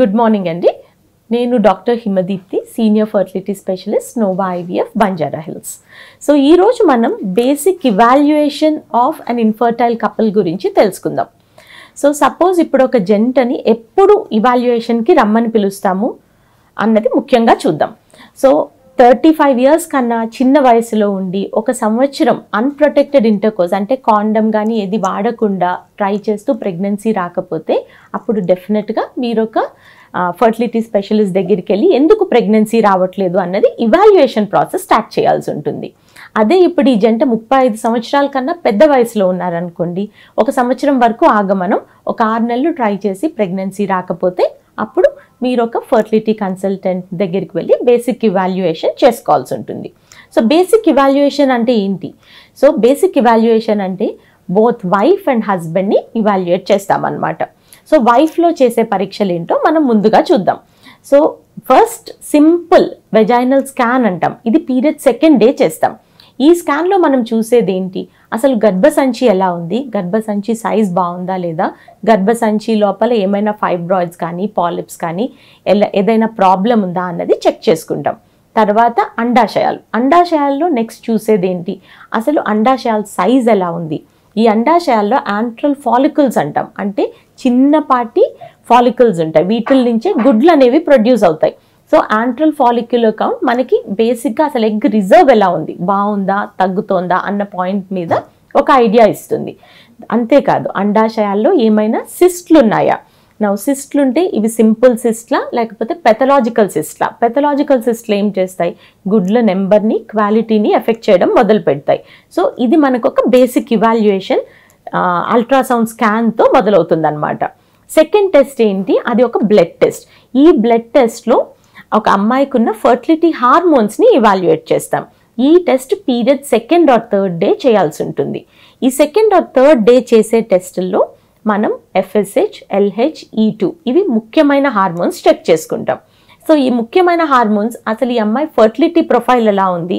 good morning అండి నేను doctor Himadeepthi senior fertility specialist Nova IVF Banjara Hills so ఈరోజు మనం basic evaluation of an infertile couple గురించి తెలుసుకుందాం సో సపోజ్ ఇప్పుడు ఒక జంటని ఎప్పుడు ఇవాల్యుయేషన్కి రమ్మని పిలుస్తాము అన్నది ముఖ్యంగా చూద్దాం సో థర్టీ ఫైవ్ ఇయర్స్ కన్నా చిన్న వయసులో ఉండి ఒక సంవత్సరం అన్ప్రొటెక్టెడ్ ఇంటర్కోర్స్ అంటే కాండమ్ కానీ ఏది వాడకుండా ట్రై చేస్తూ ప్రెగ్నెన్సీ రాకపోతే అప్పుడు డెఫినెట్గా మీరు ఒక ఫర్టిలిటీ స్పెషలిస్ట్ దగ్గరికి వెళ్ళి ఎందుకు ప్రెగ్నెన్సీ రావట్లేదు అన్నది ఇవాల్యుయేషన్ ప్రాసెస్ స్టార్ట్ చేయాల్సి ఉంటుంది అదే ఇప్పుడు ఈ జంట ముప్పై ఐదు సంవత్సరాల కన్నా పెద్ద వయసులో ఉన్నారనుకోండి ఒక సంవత్సరం వరకు ఆగమనం ఒక ఆరు నెలలు ట్రై చేసి ప్రెగ్నెన్సీ రాకపోతే అప్పుడు మీరు ఒక ఫర్టిలిటీ కన్సల్టెంట్ దగ్గరికి వెళ్ళి బేసిక్ ఇవాల్యుయేషన్ చేసుకోవాల్సి ఉంటుంది సో బేసిక్ ఇవాల్యుయేషన్ అంటే ఏంటి సో బేసిక్ ఇవాల్యుయేషన్ అంటే బోత్ వైఫ్ అండ్ హస్బెండ్ని ఇవాల్యుయేట్ చేస్తామన్నమాట సో వైఫ్లో చేసే పరీక్షలు ఏంటో మనం ముందుగా చూద్దాం so first simple vaginal scan అంటాం ఇది పీరియడ్ సెకండ్ డే చేస్తాం ఈ స్కాన్లో మనం చూసేది ఏంటి అసలు గర్భసంచి ఎలా ఉంది గర్భసంచి సైజ్ బాగుందా లేదా గర్భసంచి లోపల ఏమైనా ఫైబ్రాయిడ్స్ కానీ పాలిప్స్ కానీ ఎలా ఏదైనా ప్రాబ్లం ఉందా అన్నది చెక్ చేసుకుంటాం తర్వాత అండాశయాలు అండాశయాల్లో నెక్స్ట్ చూసేది ఏంటి అసలు అండాశయాల సైజ్ ఎలా ఉంది ఈ అండాశయాల్లో యాంట్రల్ ఫాలికల్స్ అంటాం అంటే చిన్నపాటి ఫాలికల్స్ ఉంటాయి వీటిల నుంచే గుడ్లు అనేవి ప్రొడ్యూస్ అవుతాయి సో ఆంట్రల్ ఫాలిక్యులర్ కౌంట్ మనకి బేసిక్గా అసలు ఎగ్ రిజర్వ్ ఎలా ఉంది బాగుందా తగ్గుతోందా అన్న పాయింట్ మీద ఒక ఐడియా ఇస్తుంది అంతేకాదు అండాశయాల్లో ఏమైనా సిస్ట్లు ఉన్నాయా నవ్వు సిస్ట్లు ఉంటే ఇవి సింపుల్ సిస్ట్లా లేకపోతే పెథలాజికల్ సిస్ట్లా పెథలాజికల్ సిస్ట్లు ఏం చేస్తాయి గుడ్ల నెంబర్ని క్వాలిటీని ఎఫెక్ట్ చేయడం మొదలు పెడతాయి సో ఇది మనకు ఒక బేసిక్ ఇవాల్యుయేషన్ అల్ట్రాసౌండ్ స్కాన్తో మొదలవుతుంది అనమాట సెకండ్ టెస్ట్ ఏంటి అది ఒక బ్లడ్ టెస్ట్ ఈ బ్లడ్ టెస్ట్లో ఒక అమ్మాయికి ఉన్న ఫర్టిలిటీ హార్మోన్స్ని ఇవాల్యుయేట్ చేస్తాం ఈ test period second or third day చేయాల్సి ఉంటుంది ఈ సెకండ్ ఆర్ థర్డ్ డే చేసే టెస్టుల్లో మనం ఎఫ్ఎస్హెచ్ ఎల్హెచ్ ఈ టూ ఇవి ముఖ్యమైన హార్మోన్స్ చెక్ చేసుకుంటాం సో ఈ ముఖ్యమైన హార్మోన్స్ అసలు ఈ అమ్మాయి ఫర్టిలిటీ ప్రొఫైల్ ఎలా ఉంది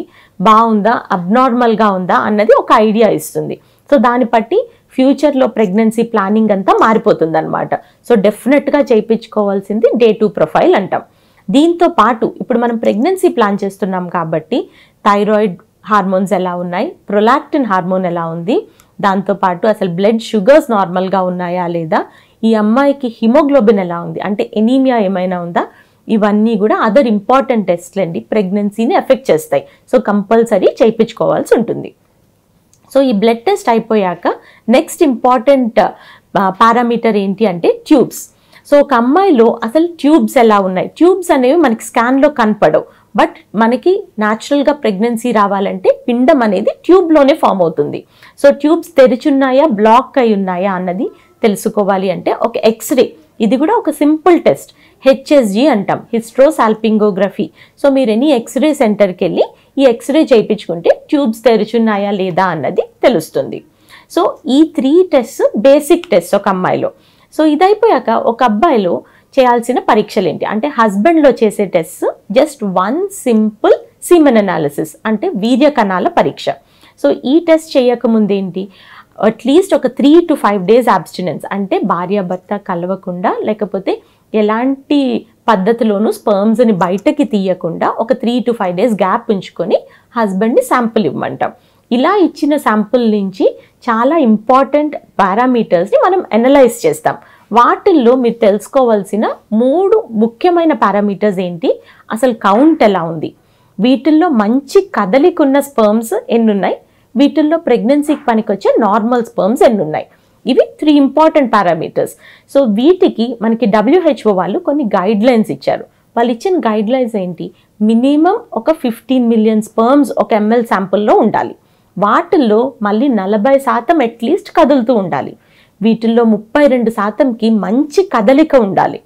బాగుందా అబ్నార్మల్గా ఉందా అన్నది ఒక ఐడియా ఇస్తుంది సో దాన్ని బట్టి ఫ్యూచర్లో ప్రెగ్నెన్సీ ప్లానింగ్ అంతా మారిపోతుంది అనమాట సో డెఫినెట్గా చేయించుకోవాల్సింది డే టూ ప్రొఫైల్ అంటాం దీంతో పాటు ఇప్పుడు మనం ప్రెగ్నెన్సీ ప్లాన్ చేస్తున్నాం కాబట్టి థైరాయిడ్ హార్మోన్స్ ఎలా ఉన్నాయి ప్రొలాక్టిన్ హార్మోన్ ఎలా ఉంది దాంతోపాటు అసలు బ్లడ్ షుగర్స్ నార్మల్గా ఉన్నాయా లేదా ఈ అమ్మాయికి హిమోగ్లోబిన్ ఎలా ఉంది అంటే ఎనీమియా ఏమైనా ఉందా ఇవన్నీ కూడా అదర్ ఇంపార్టెంట్ టెస్ట్లు అండి ప్రెగ్నెన్సీని ఎఫెక్ట్ చేస్తాయి సో కంపల్సరీ చేయించుకోవాల్సి ఉంటుంది సో ఈ బ్లడ్ టెస్ట్ అయిపోయాక నెక్స్ట్ ఇంపార్టెంట్ పారామీటర్ ఏంటి అంటే ట్యూబ్స్ సో ఒక అమ్మాయిలో అసలు ట్యూబ్స్ ఎలా ఉన్నాయి ట్యూబ్స్ అనేవి మనకి స్కాన్లో కనపడవు బట్ మనకి న్యాచురల్గా ప్రెగ్నెన్సీ రావాలంటే పిండం అనేది ట్యూబ్లోనే ఫామ్ అవుతుంది సో ట్యూబ్స్ తెరిచున్నాయా బ్లాక్ అయి ఉన్నాయా అన్నది తెలుసుకోవాలి అంటే ఒక ఎక్స్రే ఇది కూడా ఒక సింపుల్ టెస్ట్ హెచ్ఎస్జి అంటాం హిస్ట్రోసాల్పింగోగ్రఫీ సో మీరు ఎనీ ఎక్స్రే సెంటర్కి వెళ్ళి ఈ ఎక్స్రే చేయించుకుంటే ట్యూబ్స్ తెరుచున్నాయా లేదా అన్నది తెలుస్తుంది సో ఈ త్రీ టెస్ట్ బేసిక్ టెస్ట్ ఒక అమ్మాయిలో సో ఇదైపోయాక ఒక అబ్బాయిలో చేయాల్సిన పరీక్షలు ఏంటి అంటే హస్బెండ్లో చేసే test just one simple semen analysis అంటే వీర్య కణాల పరీక్ష సో ఈ టెస్ట్ చేయకముందు ఏంటి అట్లీస్ట్ ఒక three to five days abstinence అంటే భార్యాభర్త కలవకుండా లేకపోతే ఎలాంటి పద్ధతిలోనూ స్పర్మ్స్ని బయటకి తీయకుండా ఒక three to five days gap ఉంచుకొని హస్బెండ్ని శాంపుల్ ఇవ్వమంటాం ఇలా ఇచ్చిన శాంపుల్ నుంచి చాలా ఇంపార్టెంట్ పారామీటర్స్ని మనం అనలైజ్ చేస్తాం వాటిల్లో మీరు తెలుసుకోవాల్సిన మూడు ముఖ్యమైన పారామీటర్స్ ఏంటి అసలు కౌంట్ ఎలా ఉంది వీటిల్లో మంచి కదలికున్న స్పర్మ్స్ ఎన్నున్నాయి వీటిల్లో ప్రెగ్నెన్సీకి పనికొచ్చే నార్మల్ స్పర్మ్స్ ఎన్నున్నాయి ఇవి త్రీ ఇంపార్టెంట్ పారామీటర్స్ సో వీటికి మనకి డబ్ల్యూహెచ్ఓ వాళ్ళు కొన్ని గైడ్ లైన్స్ ఇచ్చారు వాళ్ళు ఇచ్చిన గైడ్ లైన్స్ ఏంటి మినిమం ఒక ఫిఫ్టీన్ మిలియన్ స్పర్మ్స్ ఒక ఎంఎల్ శాంపుల్లో ఉండాలి వాటిల్లో మళ్ళీ నలభై శాతం అట్లీస్ట్ కదులుతూ ఉండాలి వీటిల్లో ముప్పై రెండు శాతంకి మంచి కదలిక ఉండాలి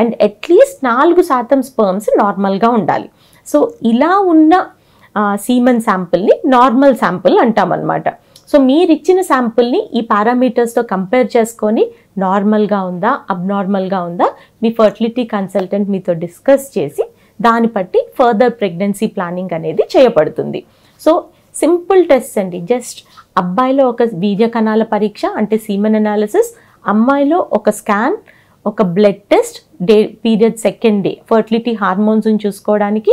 అండ్ అట్లీస్ట్ నాలుగు శాతం స్పర్మ్స్ నార్మల్గా ఉండాలి సో ఇలా ఉన్న సీమన్ శాంపుల్ని నార్మల్ శాంపుల్ అంటామన్నమాట సో మీరు ఇచ్చిన శాంపుల్ని ఈ పారామీటర్స్తో కంపేర్ చేసుకొని నార్మల్గా ఉందా అబ్నార్మల్గా ఉందా మీ ఫర్టిలిటీ కన్సల్టెంట్ మీతో డిస్కస్ చేసి దాన్ని బట్టి ఫర్దర్ ప్రెగ్నెన్సీ ప్లానింగ్ అనేది చేయబడుతుంది సో సింపుల్ టెస్ట్ అండి జస్ట్ అబ్బాయిలో ఒక బీజ కణాల పరీక్ష అంటే సీమన్ అనాలిసిస్ అమ్మాయిలో ఒక స్కాన్ ఒక blood test day period second day fertility హార్మోన్స్ని చూసుకోవడానికి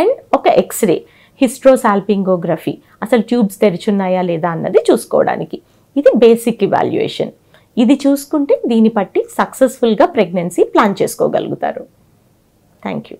అండ్ ఒక ఎక్స్రే హిస్ట్రోసాల్పింగోగ్రఫీ అసలు ట్యూబ్స్ తెరిచున్నాయా లేదా అన్నది చూసుకోవడానికి ఇది బేసిక్ ఇవాల్యుయేషన్ ఇది చూసుకుంటే దీన్ని బట్టి సక్సెస్ఫుల్గా ప్రెగ్నెన్సీ ప్లాన్ చేసుకోగలుగుతారు థ్యాంక్ యూ